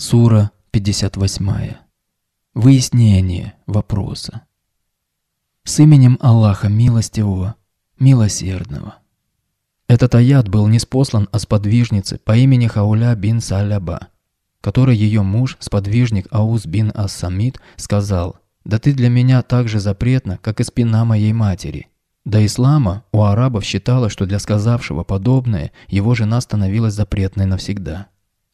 Сура 58. Выяснение вопроса. С именем Аллаха Милостивого, Милосердного. Этот аят был неспослан о сподвижнице по имени Хауля бин Саляба, который ее муж, сподвижник Ауз бин ас сказал «Да ты для меня так же запретна, как и спина моей матери». До ислама у арабов считалось, что для сказавшего подобное его жена становилась запретной навсегда.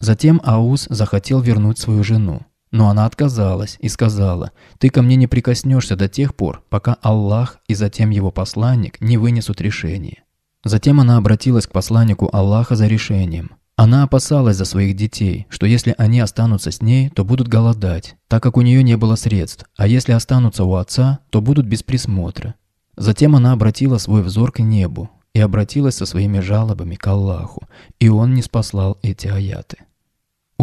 Затем Аус захотел вернуть свою жену. Но она отказалась и сказала, «Ты ко мне не прикоснешься до тех пор, пока Аллах и затем его посланник не вынесут решение». Затем она обратилась к посланнику Аллаха за решением. Она опасалась за своих детей, что если они останутся с ней, то будут голодать, так как у нее не было средств, а если останутся у отца, то будут без присмотра. Затем она обратила свой взор к небу и обратилась со своими жалобами к Аллаху, и он не спаслал эти аяты.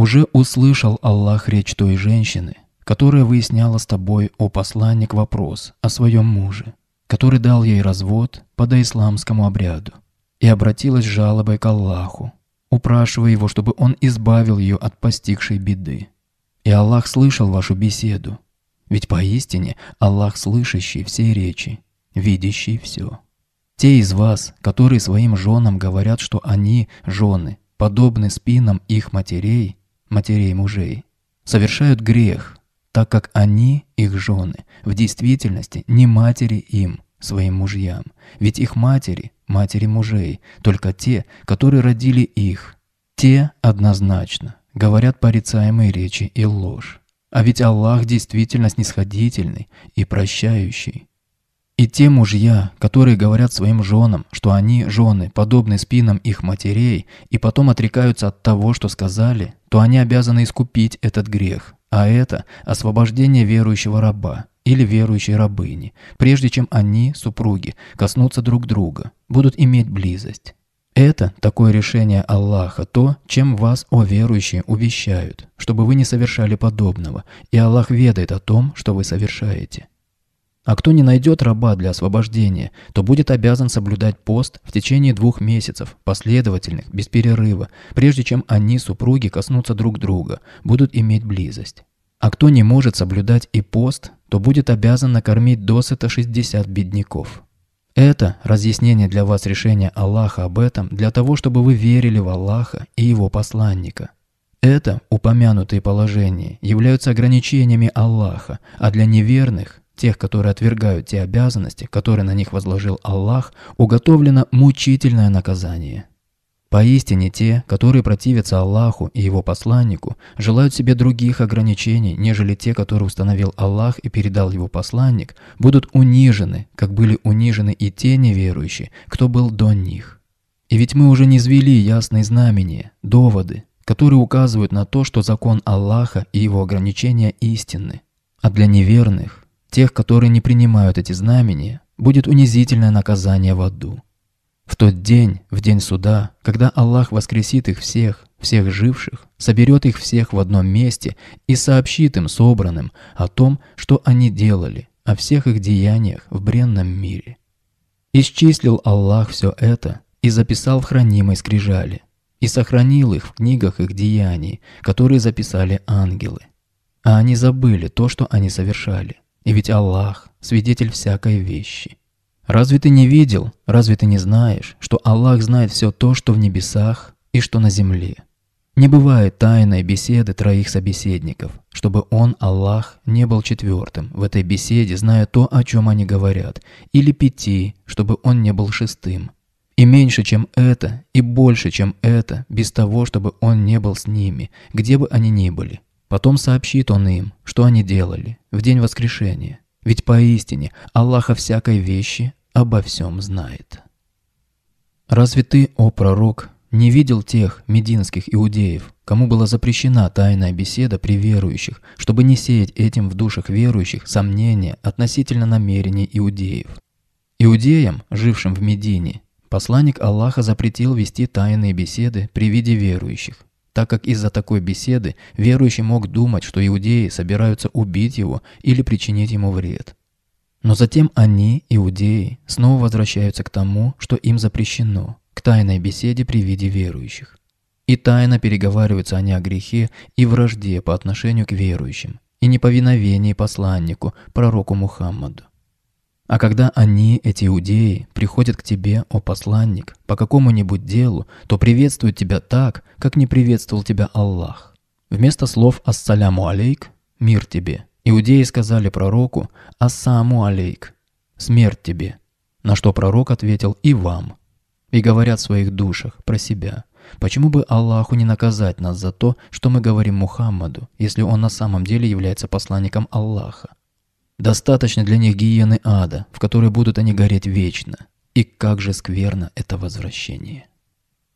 Уже услышал Аллах речь той женщины, которая выясняла с тобой, о посланник, вопрос о своем муже, который дал ей развод по доисламскому обряду, и обратилась жалобой к Аллаху, упрашивая его, чтобы он избавил ее от постигшей беды. И Аллах слышал вашу беседу, ведь поистине Аллах слышащий все речи, видящий все. Те из вас, которые своим женам говорят, что они, жены, подобны спинам их матерей – матерей мужей, совершают грех, так как они, их жены, в действительности не матери им, своим мужьям, ведь их матери – матери мужей, только те, которые родили их. Те однозначно говорят порицаемые речи и ложь. А ведь Аллах действительно снисходительный и прощающий. И те мужья, которые говорят своим женам, что они, жены, подобны спинам их матерей, и потом отрекаются от того, что сказали, то они обязаны искупить этот грех, а это освобождение верующего раба или верующей рабыни, прежде чем они, супруги, коснутся друг друга, будут иметь близость. Это такое решение Аллаха, то, чем вас, о верующие, увещают, чтобы вы не совершали подобного, и Аллах ведает о том, что вы совершаете. А кто не найдет раба для освобождения, то будет обязан соблюдать пост в течение двух месяцев, последовательных, без перерыва, прежде чем они, супруги, коснутся друг друга, будут иметь близость. А кто не может соблюдать и пост, то будет обязан накормить досыта 60 бедняков. Это разъяснение для вас решения Аллаха об этом для того, чтобы вы верили в Аллаха и его посланника. Это упомянутые положения являются ограничениями Аллаха, а для неверных Тех, которые отвергают те обязанности, которые на них возложил Аллах, уготовлено мучительное наказание. Поистине те, которые противятся Аллаху и Его посланнику, желают себе других ограничений, нежели те, которые установил Аллах и передал Его посланник, будут унижены, как были унижены и те неверующие, кто был до них. И ведь мы уже не звели ясные знамения, доводы, которые указывают на то, что закон Аллаха и его ограничения истинны. А для неверных Тех, которые не принимают эти знамения, будет унизительное наказание в аду. В тот день, в день суда, когда Аллах воскресит их всех, всех живших, соберет их всех в одном месте и сообщит им собранным о том, что они делали, о всех их деяниях в бренном мире. Исчислил Аллах все это и записал в хранимой скрижали, и сохранил их в книгах их деяний, которые записали ангелы. А они забыли то, что они совершали. И ведь Аллах – свидетель всякой вещи. Разве ты не видел, разве ты не знаешь, что Аллах знает все то, что в небесах и что на земле? Не бывает тайной беседы троих собеседников, чтобы он, Аллах, не был четвертым в этой беседе, зная то, о чем они говорят, или пяти, чтобы он не был шестым. И меньше, чем это, и больше, чем это, без того, чтобы он не был с ними, где бы они ни были. Потом сообщит он им, что они делали, в день воскрешения. Ведь поистине Аллах о всякой вещи обо всем знает. Разве ты, о пророк, не видел тех мединских иудеев, кому была запрещена тайная беседа при верующих, чтобы не сеять этим в душах верующих сомнения относительно намерений иудеев? Иудеям, жившим в Медине, посланник Аллаха запретил вести тайные беседы при виде верующих так как из-за такой беседы верующий мог думать, что иудеи собираются убить его или причинить ему вред. Но затем они, иудеи, снова возвращаются к тому, что им запрещено, к тайной беседе при виде верующих. И тайно переговариваются они о грехе и вражде по отношению к верующим, и неповиновении посланнику, пророку Мухаммаду. А когда они, эти иудеи, приходят к тебе, о посланник, по какому-нибудь делу, то приветствуют тебя так, как не приветствовал тебя Аллах. Вместо слов «Ассаляму алейк» – «Мир тебе». Иудеи сказали пророку «Ассаму алейк» – «Смерть тебе». На что пророк ответил «И вам». И говорят в своих душах про себя. Почему бы Аллаху не наказать нас за то, что мы говорим Мухаммаду, если он на самом деле является посланником Аллаха? Достаточно для них гиены ада, в которой будут они гореть вечно. И как же скверно это возвращение.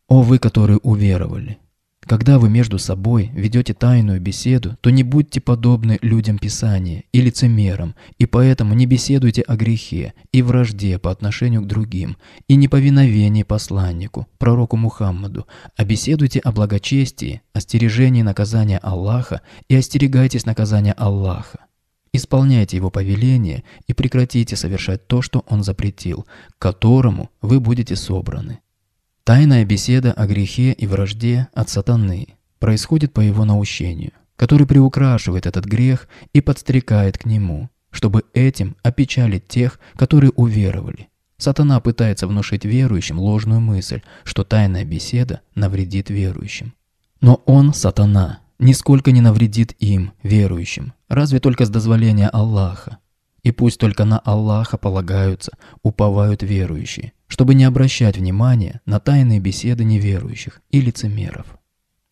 О вы, которые уверовали! Когда вы между собой ведете тайную беседу, то не будьте подобны людям Писания и лицемерам, и поэтому не беседуйте о грехе и вражде по отношению к другим, и неповиновении посланнику, пророку Мухаммаду, а беседуйте о благочестии, остережении наказания Аллаха и остерегайтесь наказания Аллаха. Исполняйте его повеление и прекратите совершать то, что он запретил, к которому вы будете собраны. Тайная беседа о грехе и вражде от сатаны происходит по его наущению, который приукрашивает этот грех и подстрекает к нему, чтобы этим опечалить тех, которые уверовали. Сатана пытается внушить верующим ложную мысль, что тайная беседа навредит верующим. Но он, сатана, нисколько не навредит им, верующим, разве только с дозволения Аллаха. И пусть только на Аллаха полагаются, уповают верующие, чтобы не обращать внимания на тайные беседы неверующих и лицемеров.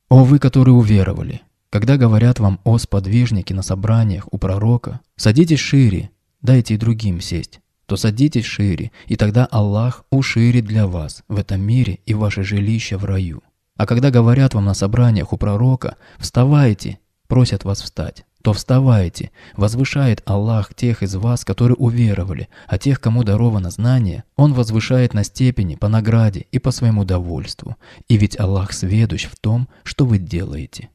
О вы, которые уверовали, когда говорят вам о сподвижнике на собраниях у пророка, садитесь шире, дайте и другим сесть, то садитесь шире, и тогда Аллах уширит для вас в этом мире и ваше жилище в раю. А когда говорят вам на собраниях у пророка «вставайте», просят вас встать, то вставайте, возвышает Аллах тех из вас, которые уверовали, а тех, кому даровано знание, Он возвышает на степени, по награде и по своему довольству. И ведь Аллах сведущ в том, что вы делаете.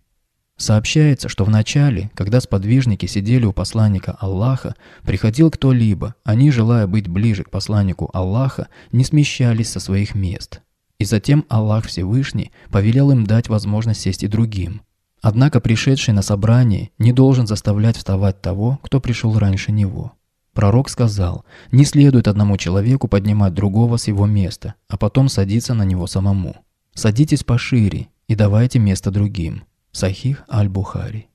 Сообщается, что в начале, когда сподвижники сидели у посланника Аллаха, приходил кто-либо, они, желая быть ближе к посланнику Аллаха, не смещались со своих мест – и затем Аллах Всевышний повелел им дать возможность сесть и другим. Однако пришедший на собрание не должен заставлять вставать того, кто пришел раньше него. Пророк сказал, не следует одному человеку поднимать другого с его места, а потом садиться на него самому. Садитесь пошире и давайте место другим. Сахих Аль-Бухари.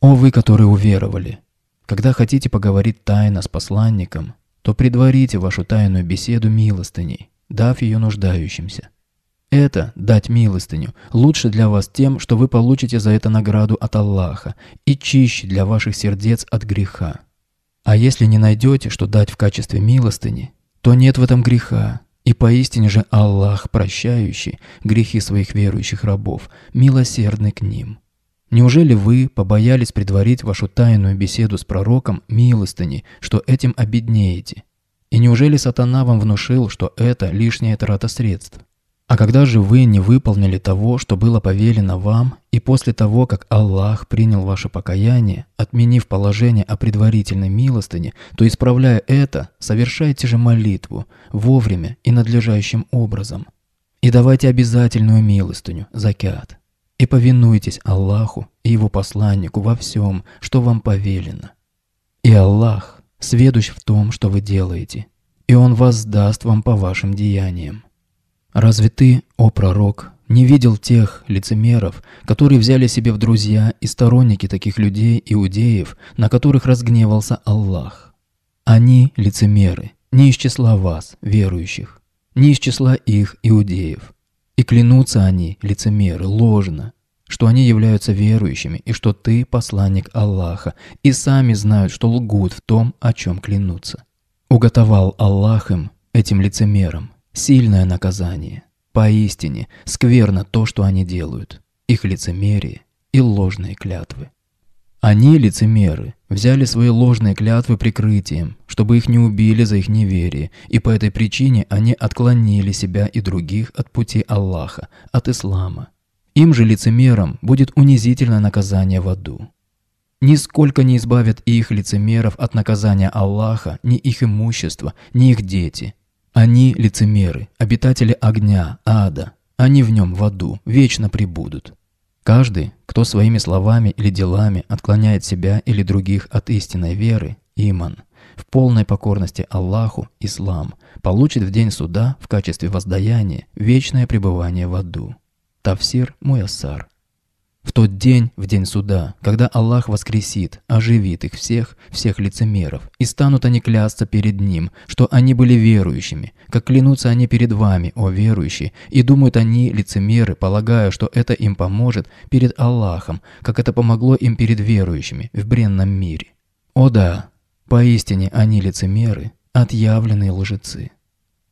О вы, которые уверовали! Когда хотите поговорить тайно с посланником, то предварите вашу тайную беседу милостыней, дав ее нуждающимся. Это дать милостыню лучше для вас тем, что вы получите за это награду от Аллаха и чище для ваших сердец от греха. А если не найдете, что дать в качестве милостыни, то нет в этом греха, и поистине же Аллах, прощающий грехи своих верующих рабов, милосердный к ним. Неужели вы побоялись предварить вашу тайную беседу с пророком милостыни, что этим обеднеете? И неужели сатана вам внушил, что это лишняя трата средств? А когда же вы не выполнили того, что было повелено вам, и после того, как Аллах принял ваше покаяние, отменив положение о предварительной милостыне, то, исправляя это, совершайте же молитву вовремя и надлежащим образом. И давайте обязательную милостыню, закят. И повинуйтесь Аллаху и Его посланнику во всем, что вам повелено. И Аллах сведущ в том, что вы делаете, и он воздаст вам по вашим деяниям. Разве ты, о пророк, не видел тех лицемеров, которые взяли себе в друзья и сторонники таких людей, иудеев, на которых разгневался Аллах? Они лицемеры, не из числа вас, верующих, не из числа их, иудеев. И клянутся они, лицемеры, ложно, что они являются верующими и что ты посланник Аллаха, и сами знают, что лгут в том, о чем клянутся. Уготовал Аллах им, этим лицемерам, сильное наказание. Поистине, скверно то, что они делают, их лицемерие и ложные клятвы. Они, лицемеры, взяли свои ложные клятвы прикрытием, чтобы их не убили за их неверие, и по этой причине они отклонили себя и других от пути Аллаха, от ислама – им же лицемерам будет унизительное наказание в аду. Нисколько не избавят их лицемеров от наказания Аллаха, ни их имущество, ни их дети. Они – лицемеры, обитатели огня, ада. Они в нем в аду, вечно пребудут. Каждый, кто своими словами или делами отклоняет себя или других от истинной веры, иман, в полной покорности Аллаху, ислам, получит в день суда в качестве воздаяния вечное пребывание в аду. Тафсир Муясар. В тот день, в день суда, когда Аллах воскресит, оживит их всех, всех лицемеров, и станут они клясться перед Ним, что они были верующими, как клянутся они перед вами, о верующие, и думают они, лицемеры, полагая, что это им поможет перед Аллахом, как это помогло им перед верующими в бренном мире. О да, поистине они лицемеры, отъявленные лжецы.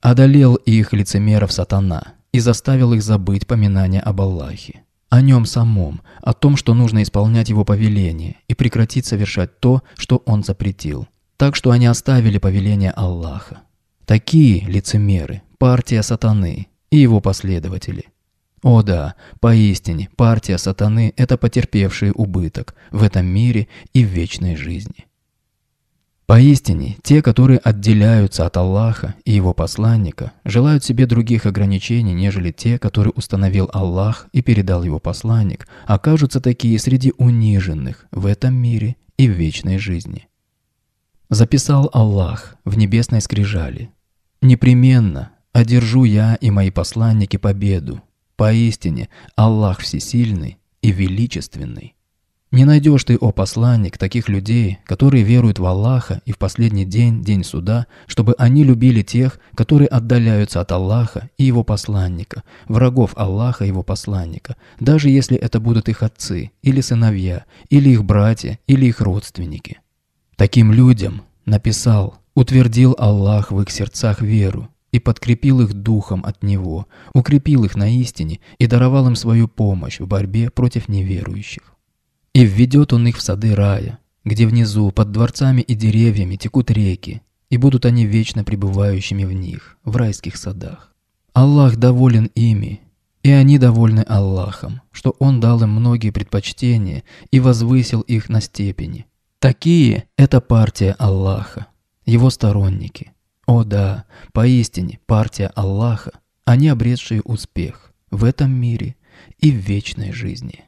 Одолел их лицемеров сатана, и заставил их забыть поминание об Аллахе. О нем самом, о том, что нужно исполнять его повеление и прекратить совершать то, что он запретил. Так что они оставили повеление Аллаха. Такие лицемеры – партия сатаны и его последователи. О да, поистине, партия сатаны – это потерпевшие убыток в этом мире и в вечной жизни. Поистине, те, которые отделяются от Аллаха и его посланника, желают себе других ограничений, нежели те, которые установил Аллах и передал его посланник, окажутся такие среди униженных в этом мире и в вечной жизни. Записал Аллах в небесной скрижали. «Непременно одержу я и мои посланники победу. Поистине, Аллах всесильный и величественный». Не найдешь ты, о посланник, таких людей, которые веруют в Аллаха и в последний день, день суда, чтобы они любили тех, которые отдаляются от Аллаха и его посланника, врагов Аллаха и его посланника, даже если это будут их отцы, или сыновья, или их братья, или их родственники. Таким людям написал, утвердил Аллах в их сердцах веру, и подкрепил их духом от Него, укрепил их на истине и даровал им свою помощь в борьбе против неверующих. И введет он их в сады рая, где внизу, под дворцами и деревьями, текут реки, и будут они вечно пребывающими в них, в райских садах. Аллах доволен ими, и они довольны Аллахом, что Он дал им многие предпочтения и возвысил их на степени. Такие – это партия Аллаха, его сторонники. О да, поистине партия Аллаха, они а обретшие успех в этом мире и в вечной жизни.